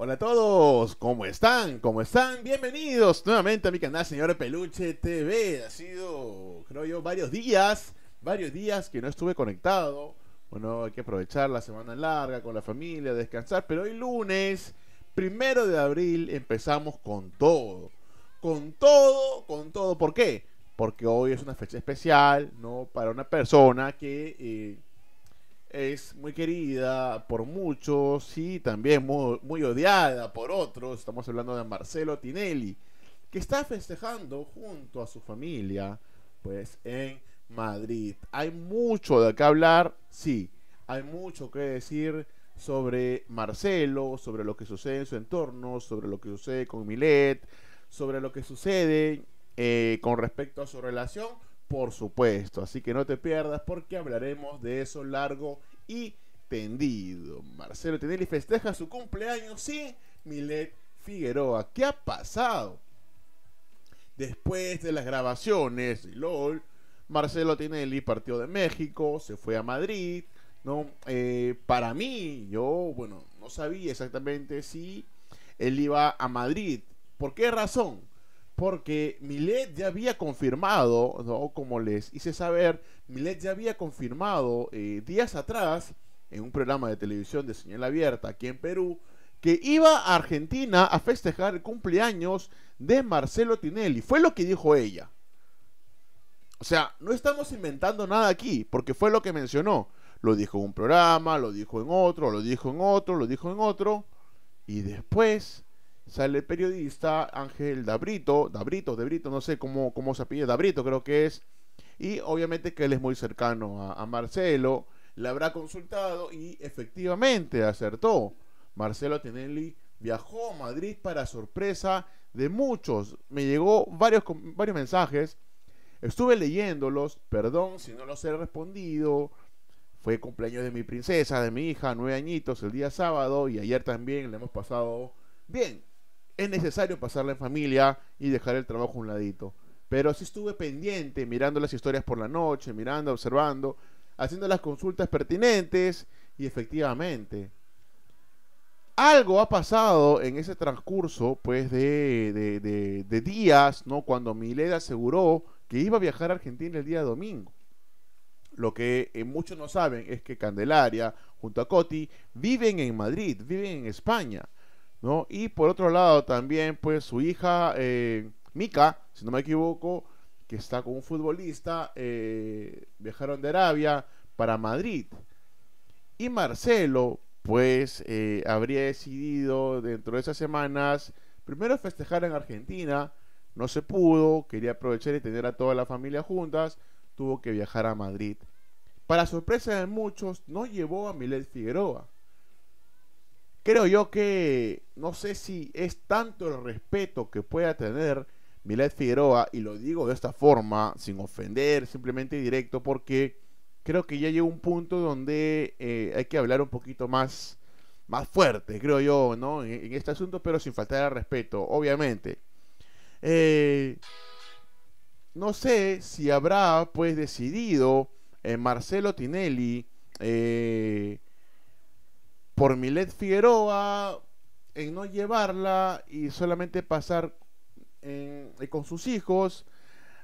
Hola a todos, ¿cómo están? ¿Cómo están? Bienvenidos nuevamente a mi canal, señor Peluche TV. Ha sido, creo yo, varios días, varios días que no estuve conectado. Bueno, hay que aprovechar la semana larga con la familia, descansar, pero hoy lunes, primero de abril, empezamos con todo. Con todo, con todo. ¿Por qué? Porque hoy es una fecha especial, ¿no? Para una persona que... Eh, es muy querida por muchos y también muy, muy, odiada por otros. Estamos hablando de Marcelo Tinelli, que está festejando junto a su familia, pues en Madrid. Hay mucho de qué hablar, sí, hay mucho que decir sobre Marcelo, sobre lo que sucede en su entorno, sobre lo que sucede con Milet, sobre lo que sucede eh, con respecto a su relación por supuesto. Así que no te pierdas porque hablaremos de eso largo y tendido. Marcelo Tinelli festeja su cumpleaños y Milet Figueroa. ¿Qué ha pasado? Después de las grabaciones de LOL, Marcelo Tinelli partió de México, se fue a Madrid. ¿no? Eh, para mí, yo, bueno, no sabía exactamente si él iba a Madrid. ¿Por qué razón? porque Milet ya había confirmado, como les hice saber, Milet ya había confirmado eh, días atrás en un programa de televisión de señal abierta aquí en Perú que iba a Argentina a festejar el cumpleaños de Marcelo Tinelli. Fue lo que dijo ella. O sea, no estamos inventando nada aquí, porque fue lo que mencionó. Lo dijo en un programa, lo dijo en otro, lo dijo en otro, lo dijo en otro. Y después sale el periodista Ángel Dabrito, Dabrito, Debrito, no sé cómo, cómo se pide, Dabrito creo que es, y obviamente que él es muy cercano a, Marcelo, le habrá consultado y efectivamente acertó. Marcelo Tinelli viajó a Madrid para sorpresa de muchos. Me llegó varios, varios mensajes, estuve leyéndolos, perdón si no los he respondido. Fue cumpleaños de mi princesa, de mi hija, nueve añitos, el día sábado y ayer también le hemos pasado bien es necesario pasarla en familia y dejar el trabajo un ladito. Pero sí estuve pendiente, mirando las historias por la noche, mirando, observando, haciendo las consultas pertinentes y efectivamente, algo ha pasado en ese transcurso, pues, de, de, días, ¿no? Cuando Miled aseguró que iba a viajar a Argentina el día domingo. Lo que eh, muchos no saben es que Candelaria, junto a Coti, viven en Madrid, viven en España. Y por otro lado también, pues su hija, Mica, eh, Mika, si no me equivoco, que está con un futbolista, eh, viajaron de Arabia para Madrid. Y Marcelo, pues, eh, habría decidido dentro de esas semanas, primero festejar en Argentina, no se pudo, quería aprovechar y tener a toda la familia juntas, tuvo que viajar a Madrid. Para sorpresa de muchos, no llevó a Milet Figueroa Creo yo que no sé si es tanto el respeto que pueda tener Milet Figueroa, y lo digo de esta forma, sin ofender, simplemente directo, porque creo que ya llegó un punto donde eh, hay que hablar un poquito más, más fuerte, creo yo, ¿no? En, este asunto, pero sin faltar al respeto, obviamente. Eh, no sé si habrá, pues, decidido eh, Marcelo Tinelli eh, por Milet Figueroa en no llevarla y solamente pasar eh, con sus hijos.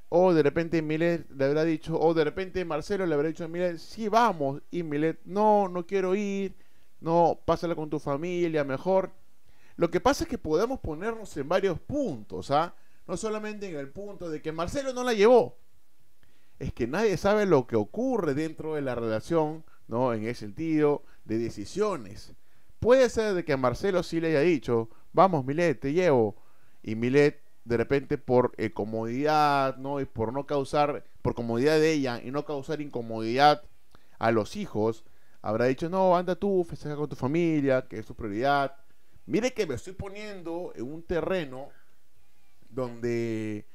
O de repente Milet le habrá dicho, o de repente Marcelo le habrá dicho a Milet, sí vamos. Y Milet, no, no quiero ir, no, pásala con tu familia, mejor. Lo que pasa es que podemos ponernos en varios puntos, ¿ah? No solamente en el punto de que Marcelo no la llevó. Es que nadie sabe lo que ocurre dentro de la relación, ¿no? En ese sentido de decisiones. Puede ser de que a Marcelo sí le haya dicho, vamos Milet, te llevo. Y Milet, de repente, por eh, comodidad, ¿no? Y por no causar, por comodidad de ella y no causar incomodidad a los hijos, habrá dicho, no, anda tú, festeja con tu familia, que es tu prioridad. Mire que me estoy poniendo en un terreno donde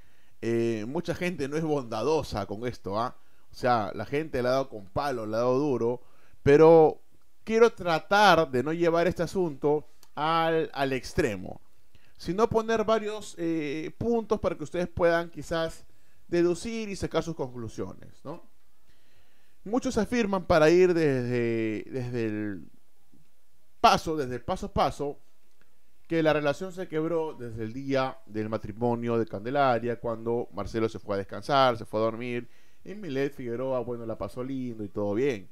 eh, mucha gente no es bondadosa con esto, ¿ah? O sea, la gente le ha dado con palo, le ha dado duro, pero quiero tratar de no llevar este asunto al, al extremo, sino poner varios eh, puntos para que ustedes puedan quizás deducir y sacar sus conclusiones. ¿no? Muchos afirman para ir desde, desde el paso, desde el paso a paso, que la relación se quebró desde el día del matrimonio de Candelaria, cuando Marcelo se fue a descansar, se fue a dormir, y Milet Figueroa, bueno, la pasó lindo y todo bien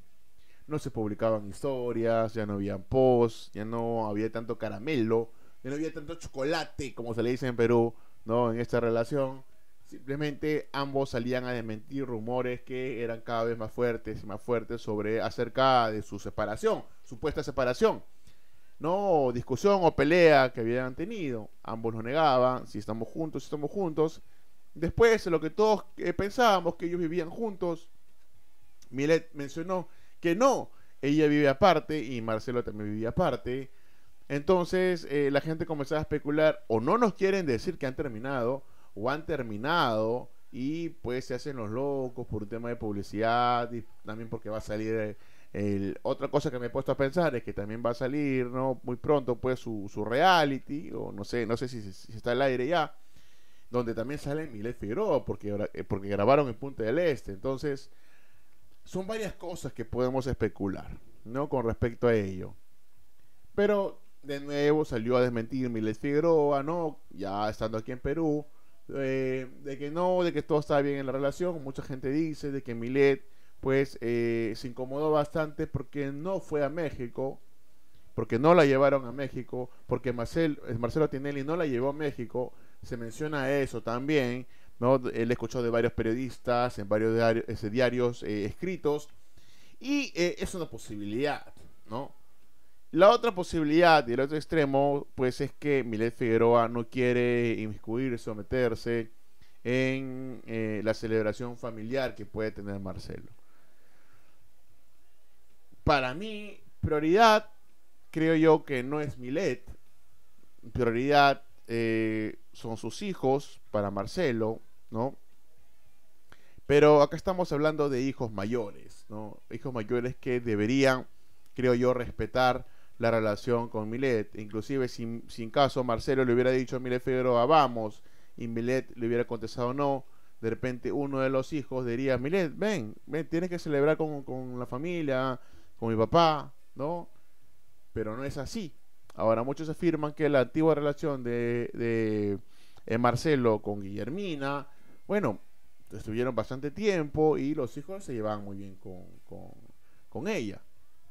no se publicaban historias, ya no había posts, ya no había tanto caramelo, ya no había tanto chocolate, como se le dice en Perú, ¿no? En esta relación. Simplemente ambos salían a desmentir rumores que eran cada vez más fuertes y más fuertes sobre acerca de su separación, supuesta separación. No discusión o pelea que habían tenido. Ambos lo negaban, si estamos juntos, si estamos juntos. Después, lo que todos eh, pensábamos que ellos vivían juntos, Milet mencionó que no, ella vive aparte y Marcelo también vivía aparte. Entonces eh, la gente comenzaba a especular o no nos quieren decir que han terminado o han terminado y pues se hacen los locos por un tema de publicidad y también porque va a salir eh, el, otra cosa que me he puesto a pensar es que también va a salir no muy pronto pues su, reality o no sé no sé si, está al aire ya donde también sale Milet Figueroa porque eh, porque grabaron en Punta del Este entonces son varias cosas que podemos especular, ¿no? Con respecto a ello. Pero de nuevo salió a desmentir Milet Figueroa, ¿no? Ya estando aquí en Perú, eh, de que no, de que todo está bien en la relación. Mucha gente dice de que Milet, pues, eh, se incomodó bastante porque no fue a México, porque no la llevaron a México, porque Marcel, eh, Marcelo Tinelli no la llevó a México. Se menciona eso también. Él escuchó de varios periodistas, en varios diarios, eh, escritos, y eh, es una posibilidad, ¿no? La otra posibilidad y el otro extremo, pues es que Milet Figueroa no quiere inmiscuirse o meterse en eh, la celebración familiar que puede tener Marcelo. Para mí, prioridad, creo yo que no es Milet. Prioridad son sus hijos para Marcelo. ¿no? Pero acá estamos hablando de hijos mayores, ¿no? Hijos mayores que deberían, creo yo, respetar la relación con Milet. Inclusive, sin, sin caso, Marcelo le hubiera dicho a Milet vamos, y Milet le hubiera contestado no. De repente uno de los hijos diría, Milet, ven, ven, tienes que celebrar con, la familia, con mi papá, ¿no? Pero no es así. Ahora, muchos afirman que la antigua relación de eh, Marcelo con Guillermina bueno, estuvieron bastante tiempo y los hijos se llevaban muy bien con, ella.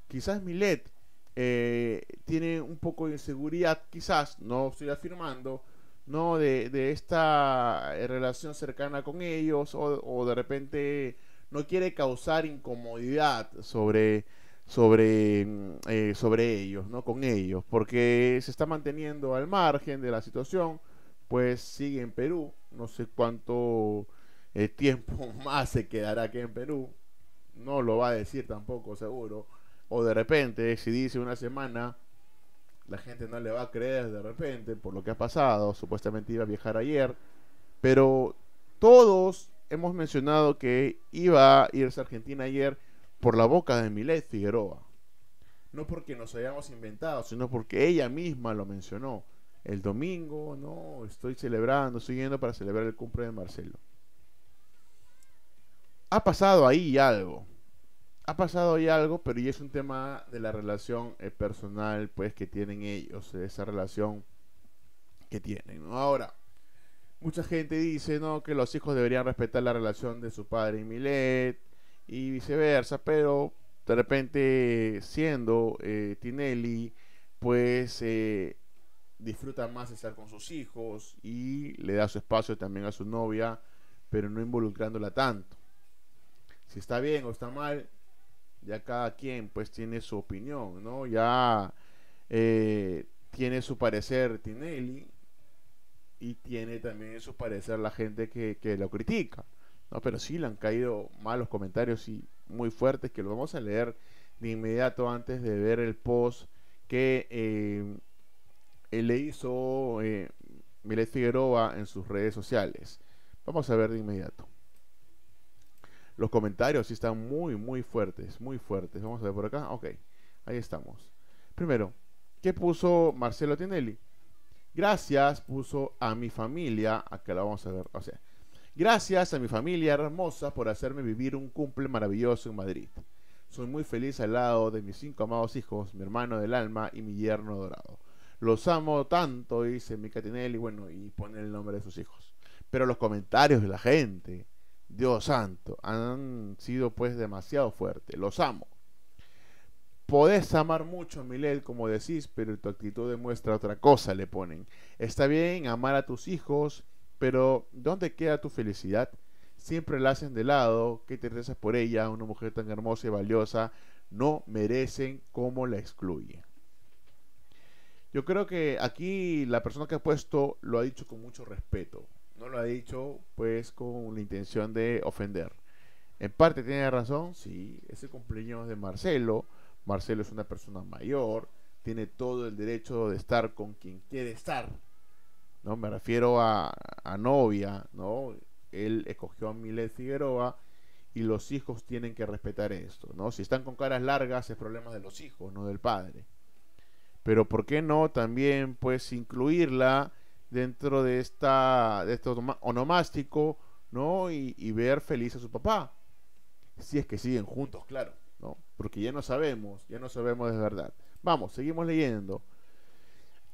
Quizás Milet eh, tiene un poco de inseguridad, quizás, no estoy afirmando, ¿no? De, esta eh, relación cercana con ellos o, de repente no quiere causar incomodidad sobre, sobre, mm, eh, sobre ellos, ¿no? Con ellos, porque se está manteniendo al margen de la situación pues sigue en Perú. No sé cuánto eh, tiempo más se quedará aquí en Perú. No lo va a decir tampoco, seguro. O de repente, si dice una semana, la gente no le va a creer de repente por lo que ha pasado. Supuestamente iba a viajar ayer. Pero todos hemos mencionado que iba a irse a Argentina ayer por la boca de Milet Figueroa. No porque nos hayamos inventado, sino porque ella misma lo mencionó el domingo, no, estoy celebrando, estoy yendo para celebrar el cumple de Marcelo. Ha pasado ahí algo. Ha pasado ahí algo, pero y es un tema de la relación eh, personal, pues, que tienen ellos, esa relación que tienen. Ahora, mucha gente dice, ¿no? Que los hijos deberían respetar la relación de su padre y Milet y viceversa, pero de repente siendo eh, Tinelli, pues... Eh, disfruta más de estar con sus hijos y le da su espacio también a su novia, pero no involucrándola tanto. Si está bien o está mal, ya cada quien pues tiene su opinión, ¿no? Ya eh, tiene su parecer Tinelli y tiene también su parecer la gente que, lo critica, ¿no? Pero sí le han caído malos comentarios y muy fuertes que lo vamos a leer de inmediato antes de ver el post que eh, le hizo eh, Milet Figueroa en sus redes sociales. Vamos a ver de inmediato. Los comentarios sí están muy, muy fuertes, muy fuertes. Vamos a ver por acá. Ok, ahí estamos. Primero, ¿qué puso Marcelo Tinelli? Gracias, puso a mi familia. Acá la vamos a ver. O sea, gracias a mi familia hermosa por hacerme vivir un cumple maravilloso en Madrid. Soy muy feliz al lado de mis cinco amados hijos, mi hermano del alma y mi yerno dorado los amo tanto, dice y bueno, y pone el nombre de sus hijos. Pero los comentarios de la gente, Dios santo, han sido pues demasiado fuertes. Los amo. Podés amar mucho a como decís, pero tu actitud demuestra otra cosa, le ponen. Está bien amar a tus hijos, pero ¿dónde queda tu felicidad? Siempre la hacen de lado, que te rezas por ella, una mujer tan hermosa y valiosa, no merecen como la excluyen. Yo creo que aquí la persona que ha puesto lo ha dicho con mucho respeto. No lo ha dicho pues con la intención de ofender. En parte tiene razón, sí, ese cumpleaños de Marcelo. Marcelo es una persona mayor, tiene todo el derecho de estar con quien quiere estar. ¿no? Me refiero a, a novia, ¿no? Él escogió a Milet Figueroa y los hijos tienen que respetar esto, ¿no? Si están con caras largas es problema de los hijos, no del padre pero ¿por qué no también pues incluirla dentro de esta de este onomástico, ¿no? Y, ver feliz a su papá. Si es que siguen juntos, claro, ¿no? Porque ya no sabemos, ya no sabemos de verdad. Vamos, seguimos leyendo.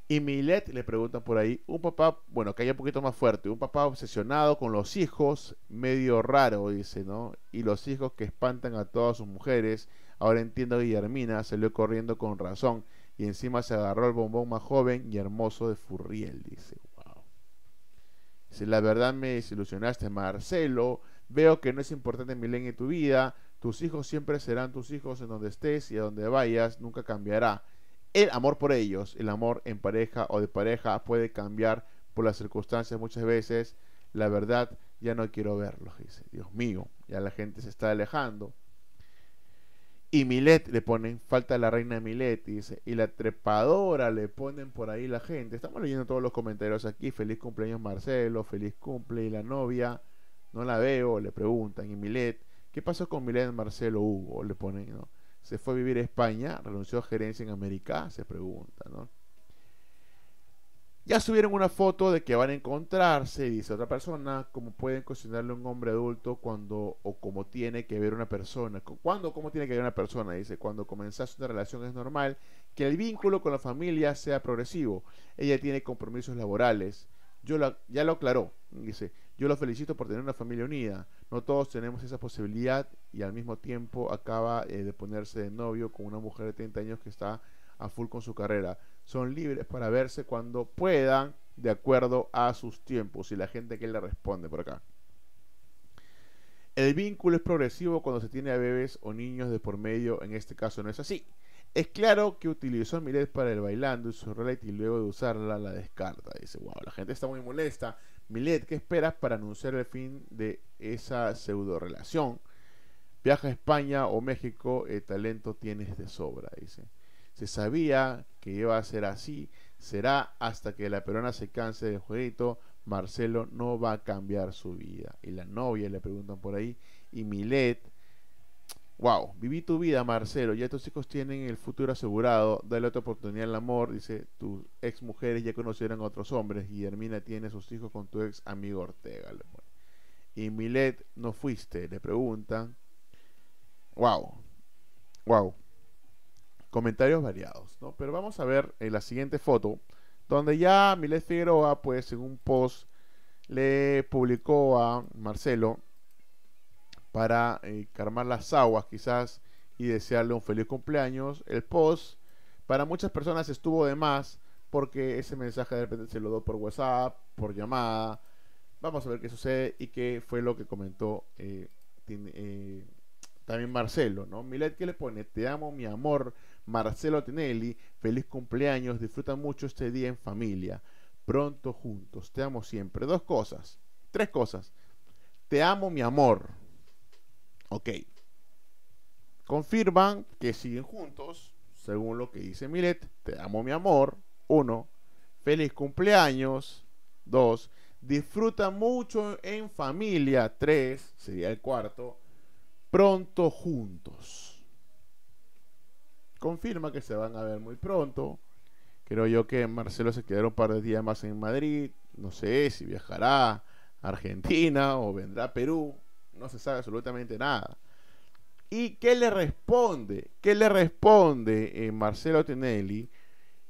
Y Milet le pregunta por ahí, un papá, bueno, que haya un poquito más fuerte, un papá obsesionado con los hijos, medio raro, dice, ¿no? Y los hijos que espantan a todas sus mujeres. Ahora entiendo a Guillermina, salió corriendo con razón y encima se agarró el bombón más joven y hermoso de Furriel, dice. Wow. Si la verdad me desilusionaste, Marcelo, veo que no es importante milenio en tu vida, tus hijos siempre serán tus hijos en donde estés y a donde vayas, nunca cambiará. El amor por ellos, el amor en pareja o de pareja puede cambiar por las circunstancias muchas veces. La verdad, ya no quiero verlos, dice. Dios mío, ya la gente se está alejando. Y Milet le ponen falta la reina Milet, dice. Y la trepadora le ponen por ahí la gente. Estamos leyendo todos los comentarios aquí. Feliz cumpleaños Marcelo, feliz cumple. Y la novia, no la veo, le preguntan. Y Milet, ¿qué pasó con Milet Marcelo Hugo? Le ponen, ¿no? ¿Se fue a vivir a España? ¿Renunció a gerencia en América? Se pregunta, ¿no? Ya subieron una foto de que van a encontrarse, dice otra persona, como pueden cuestionarle un hombre adulto cuando o como tiene que ver una persona. Cuando o cómo tiene que ver una persona, dice, cuando comenzas una relación es normal que el vínculo con la familia sea progresivo. Ella tiene compromisos laborales. Yo ya lo aclaró, dice, yo lo felicito por tener una familia unida. No todos tenemos esa posibilidad y al mismo tiempo acaba eh, de ponerse de novio con una mujer de 30 años que está a full con su carrera son libres para verse cuando puedan de acuerdo a sus tiempos y la gente que le responde por acá. El vínculo es progresivo cuando se tiene a bebés o niños de por medio, en este caso no es así. Es claro que utilizó Milet para el bailando y su y luego de usarla la descarta. Dice, wow, la gente está muy molesta. Milet, ¿qué esperas para anunciar el fin de esa pseudo relación? Viaja a España o México, el eh, talento tienes de sobra, dice. Se sabía que iba a ser así. Será hasta que la peruana se canse del jueguito. Marcelo no va a cambiar su vida. Y la novia le preguntan por ahí. Y Milet. Wow, viví tu vida, Marcelo. Ya tus hijos tienen el futuro asegurado. Dale otra oportunidad al amor. Dice, tus ex mujeres ya conocieron a otros hombres. Guillermina tiene sus hijos con tu ex amigo Ortega. Y Milet, no fuiste, le preguntan. Wow, wow comentarios variados, ¿no? Pero vamos a ver en eh, la siguiente foto, donde ya Milet Figueroa, pues en un post, le publicó a Marcelo para carmar eh, calmar las aguas quizás y desearle un feliz cumpleaños. El post para muchas personas estuvo de más porque ese mensaje de repente se lo dio por WhatsApp, por llamada. Vamos a ver qué sucede y qué fue lo que comentó eh, también Marcelo, ¿no? Milet ¿qué le pone, te amo, mi amor, Marcelo Tinelli, feliz cumpleaños, disfruta mucho este día en familia, pronto juntos, te amo siempre. Dos cosas, tres cosas. Te amo mi amor. Ok. Confirman que siguen juntos, según lo que dice Milet, te amo mi amor. Uno, feliz cumpleaños. Dos, disfruta mucho en familia. Tres, sería el cuarto. Pronto juntos confirma que se van a ver muy pronto. Creo yo que Marcelo se quedará un par de días más en Madrid. No sé si viajará a Argentina o vendrá a Perú. No se sabe absolutamente nada. ¿Y qué le responde? ¿Qué le responde eh, Marcelo Tinelli?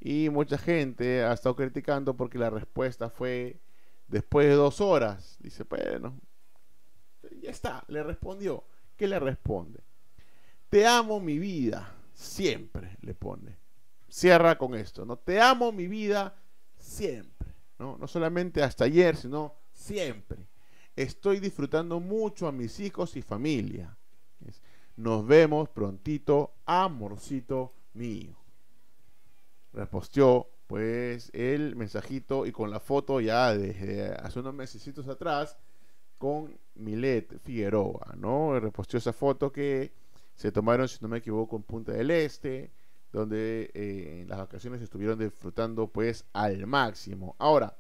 Y mucha gente ha estado criticando porque la respuesta fue después de dos horas. Dice, bueno, ya está, le respondió. ¿Qué le responde? Te amo mi vida siempre, le pone. Cierra con esto, ¿no? Te amo mi vida siempre, ¿no? No solamente hasta ayer, sino siempre. Estoy disfrutando mucho a mis hijos y familia. Nos vemos prontito, amorcito mío. Reposteó pues el mensajito y con la foto ya desde hace unos mesecitos atrás con Milet Figueroa, ¿no? Reposteó esa foto que se tomaron, si no me equivoco, en Punta del Este, donde eh, en las vacaciones estuvieron disfrutando pues al máximo. Ahora,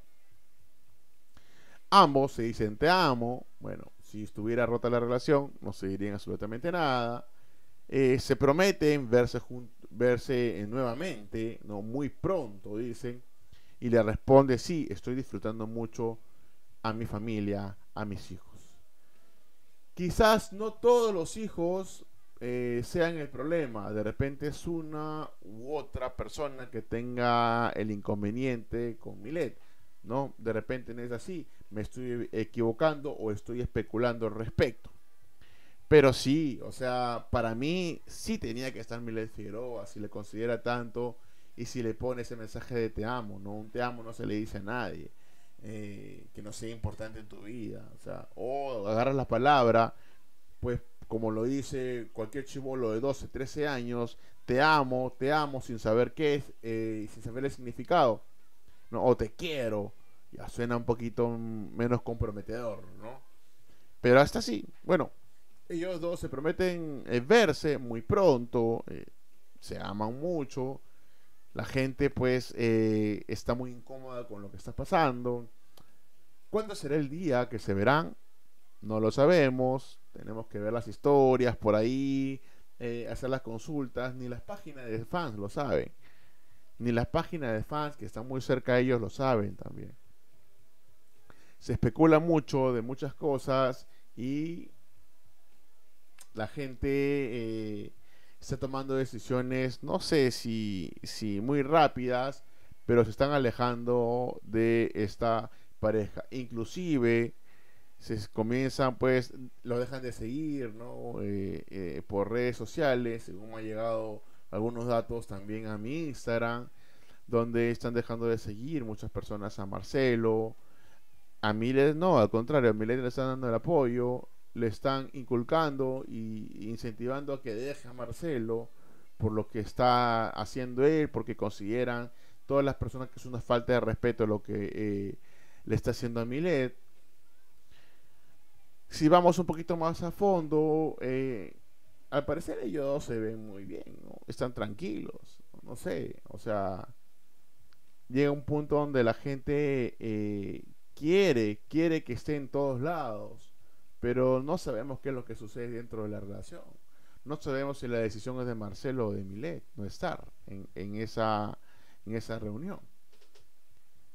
ambos se dicen te amo, bueno, si estuviera rota la relación, no se dirían absolutamente nada. Eh, se prometen verse, verse eh, nuevamente, no muy pronto, dicen, y le responde, sí, estoy disfrutando mucho a mi familia, a mis hijos. Quizás no todos los hijos eh, sea en el problema. De repente es una u otra persona que tenga el inconveniente con Milet... ¿no? De repente no es así. Me estoy equivocando o estoy especulando al respecto. Pero sí, o sea, para mí sí tenía que estar Milet Figueroa, si le considera tanto y si le pone ese mensaje de te amo, ¿no? Un te amo no se le dice a nadie, eh, que no sea importante en tu vida, o sea, o agarras la palabra, pues como lo dice cualquier chivolo de 12, 13 años, te amo, te amo sin saber qué es, eh, sin saber el significado, ¿no? o te quiero, ya suena un poquito menos comprometedor, ¿no? Pero hasta así, bueno, ellos dos se prometen eh, verse muy pronto, eh, se aman mucho, la gente pues está muy incómoda con lo que está pasando. ¿Cuándo será el día que se verán? No lo sabemos, tenemos que ver las historias por ahí, eh, hacer las consultas, ni las páginas de fans lo saben, ni las páginas de fans que están muy cerca de ellos lo saben también. Se especula mucho de muchas cosas y la gente eh, está tomando decisiones, no sé si, si muy rápidas, pero se están alejando de esta pareja. Inclusive se comienzan, pues, lo dejan de seguir, ¿no? Eh, eh, por redes sociales, según han llegado algunos datos también a mi Instagram, donde están dejando de seguir muchas personas a Marcelo. A Milet no, al contrario, a Milet le están dando el apoyo, le están inculcando e incentivando a que deje a Marcelo por lo que está haciendo él, porque consideran todas las personas que es una falta de respeto lo que eh, le está haciendo a Milet. Si vamos un poquito más a fondo, eh, al parecer ellos se ven muy bien, están tranquilos, no sé, o sea, llega un punto donde la gente eh, quiere, quiere que esté en todos lados, pero no sabemos qué es lo que sucede dentro de la relación. No sabemos si la decisión es de Marcelo o de Milet, no estar en, esa, en esa reunión.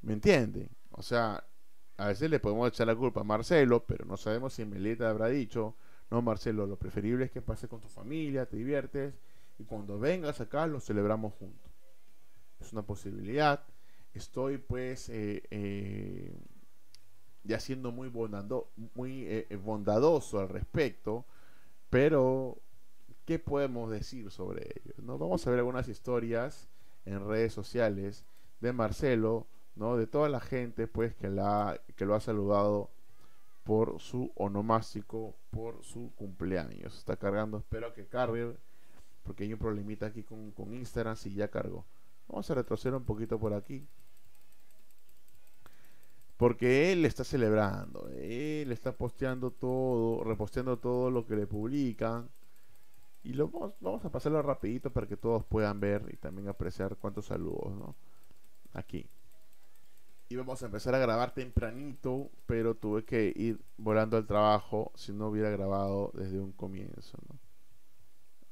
¿Me entienden? O sea, a veces le podemos echar la culpa a Marcelo, pero no sabemos si Melita habrá dicho, no Marcelo, lo preferible es que pases con tu familia, te diviertes y cuando vengas acá lo celebramos juntos. Es una posibilidad. Estoy pues eh, eh, ya siendo muy, muy eh, bondadoso al respecto, pero ¿qué podemos decir sobre ello? ¿No? Vamos a ver algunas historias en redes sociales de Marcelo ¿no? De toda la gente, pues, que, la, que lo ha saludado por su onomástico, por su cumpleaños. Está cargando, espero que cargue, porque hay un problemita aquí con, Instagram, si ya cargó. Vamos a retroceder un poquito por aquí. Porque él está celebrando, él está posteando todo, reposteando todo lo que le publican. Y lo vamos, a pasarlo rapidito para que todos puedan ver y también apreciar cuántos saludos, Aquí íbamos a empezar a grabar tempranito, pero tuve que ir volando al trabajo si no hubiera grabado desde un comienzo.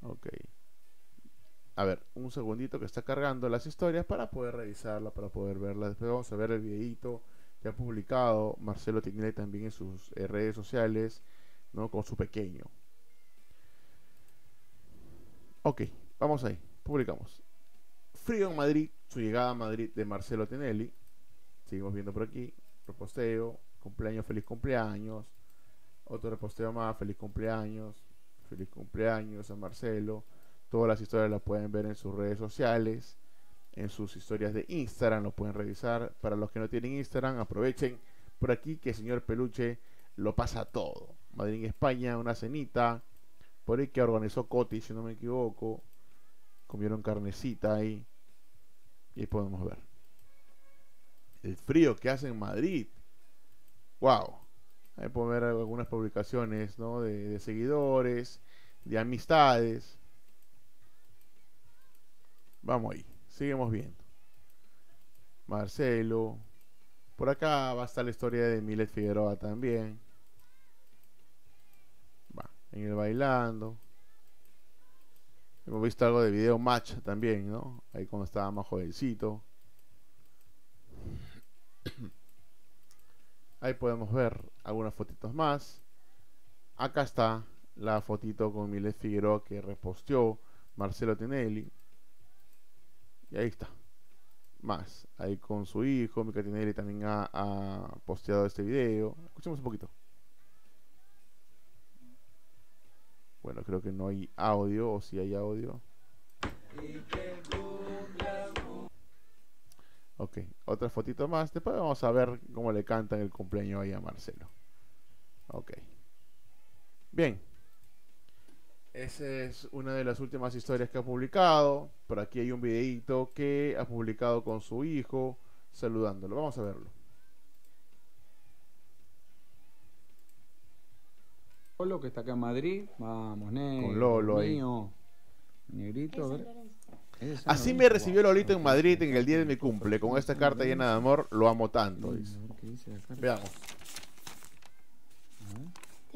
Ok. A ver, un segundito que está cargando las historias para poder revisarlas, para poder verlas. Después vamos a ver el videito que ha publicado Marcelo Tinelli también en sus eh, redes sociales, ¿no? Con su pequeño. Ok, vamos ahí, publicamos. Frío en Madrid, su llegada a Madrid de Marcelo Tinelli, Seguimos viendo por aquí. Reposteo. Cumpleaños, feliz cumpleaños. Otro reposteo más, feliz cumpleaños. Feliz cumpleaños a Marcelo. Todas las historias las pueden ver en sus redes sociales. En sus historias de Instagram lo pueden revisar. Para los que no tienen Instagram, aprovechen por aquí que el señor Peluche lo pasa todo. Madrid, España, una cenita. Por ahí que organizó Coti, si no me equivoco. Comieron carnecita ahí. Y ahí podemos ver el frío que hace en Madrid. ¡Wow! Ahí podemos ver algunas publicaciones ¿no? de, de seguidores, de amistades. Vamos ahí, seguimos viendo. Marcelo. Por acá va a estar la historia de Milet Figueroa también. Va, en el bailando. Hemos visto algo de video match también, ¿no? Ahí cuando estaba más jovencito. Ahí podemos ver algunas fotitos más. Acá está la fotito con miles Figueroa que reposteó Marcelo Tinelli. Y ahí está. Más. Ahí con su hijo, Mica Tinelli también ha, posteado este video. Escuchemos un poquito. Bueno, creo que no hay audio, o si hay audio. Ok, otra fotito más. Después vamos a ver cómo le cantan el cumpleaños ahí a Marcelo. Ok. Bien. Esa es una de las últimas historias que ha publicado. Por aquí hay un videito que ha publicado con su hijo saludándolo. Vamos a verlo. Lolo que está acá en Madrid. Vamos, negro. Con Lolo ahí. Mío. Negrito, a ver. Así me recibió Lolita en Madrid en el día de mi cumple. Con esta carta llena de amor, lo amo tanto. Mm, Veamos. Ah.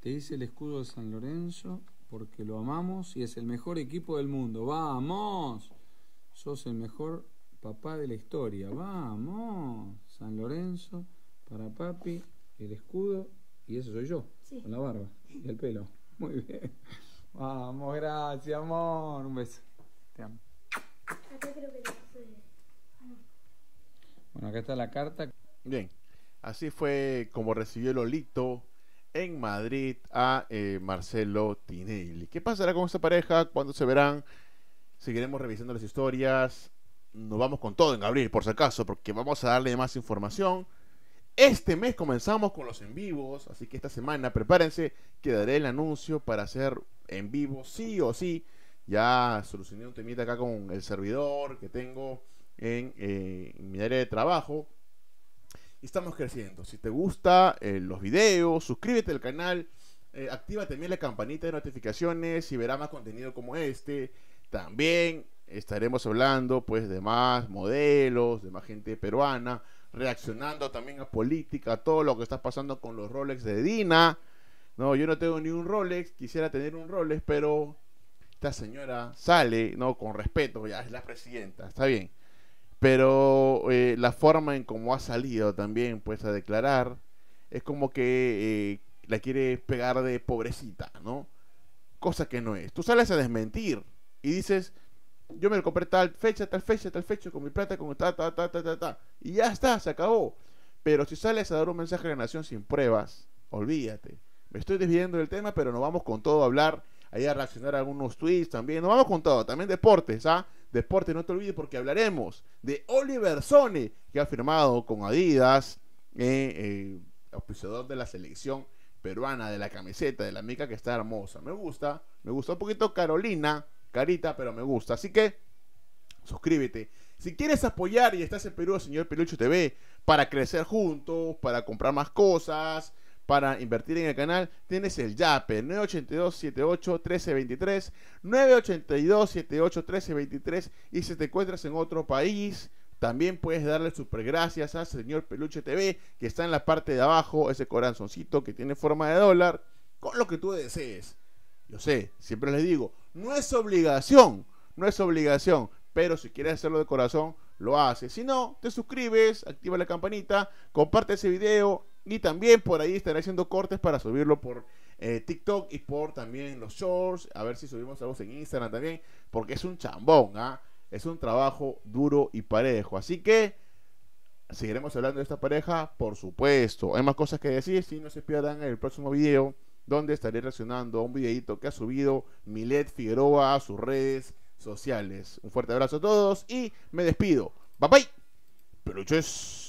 ¿Te dice el escudo de San Lorenzo? porque lo amamos y es el mejor equipo del mundo. ¡Vamos! Sos el mejor papá de la historia. ¡Vamos! San Lorenzo, para papi, el escudo y eso soy yo. Con la barba y el pelo. Muy bien. Vamos, gracias, amor. Un beso. Te amo. Ah, bueno, acá está la carta. Bien, así fue como recibió el olito en Madrid a eh, Marcelo Tinelli. ¿Qué pasará con esa pareja? ¿Cuándo se verán? Seguiremos revisando las historias. Nos vamos con todo en abril, por si acaso, porque vamos a darle más información. Este mes comenzamos con los en vivos, así que esta semana prepárense, que daré el anuncio para hacer en vivo sí o sí. Ya solucioné un temita acá con el servidor que tengo en, eh, mi área de trabajo. Y estamos creciendo. Si te gustan eh, los videos, suscríbete al canal, eh, activa también la campanita de notificaciones y verás más contenido como este. También estaremos hablando pues de más modelos, de más gente peruana reaccionando también a política, a todo lo que está pasando con los Rolex de Dina. No, yo no tengo ni un Rolex, quisiera tener un Rolex, pero esta señora sale, no, con respeto, ya es la presidenta, está bien. Pero eh, la forma en cómo ha salido también, pues, a declarar, es como que eh, la quiere pegar de pobrecita, ¿no? Cosa que no es. Tú sales a desmentir y dices, yo me lo compré tal fecha, tal fecha, tal fecha, con mi plata, con ta, ta, ta, ta, ta, ta. Y ya está, se acabó. Pero si sales a dar un mensaje a la nación sin pruebas, olvídate. Me estoy desviando del tema, pero nos vamos con todo a hablar, ahí a reaccionar a algunos tweets también. Nos vamos con todo, también deportes, ¿ah? Deportes, no te olvides porque hablaremos de Oliver Sone, que ha firmado con Adidas, eh, eh, auspiciador de la selección peruana, de la camiseta, de la mica que está hermosa. Me gusta, me gusta un poquito Carolina, carita, pero me gusta. Así que suscríbete. Si quieres apoyar y estás en Perú, señor Peluche TV, para crecer juntos, para comprar más cosas, para invertir en el canal, tienes el YAPE 982-78-1323, 982-78-1323 y si te encuentras en otro país... También puedes darle super gracias a Señor Peluche TV, que está en la parte de abajo, ese corazoncito que tiene forma de dólar, con lo que tú desees. Yo sé, siempre les digo, no es obligación, no es obligación, pero si quieres hacerlo de corazón, lo haces. Si no, te suscribes, activa la campanita, comparte ese video y también por ahí estaré haciendo cortes para subirlo por eh, TikTok y por también los shorts, a ver si subimos algo en Instagram también, porque es un chambón, ¿ah? Es un trabajo duro y parejo. Así que seguiremos hablando de esta pareja, por supuesto. Hay más cosas que decir, si no se pierdan el próximo video donde estaré reaccionando a un videito que ha subido Milet Figueroa a sus redes sociales. Un fuerte abrazo a todos y me despido. Bye bye. Peluches.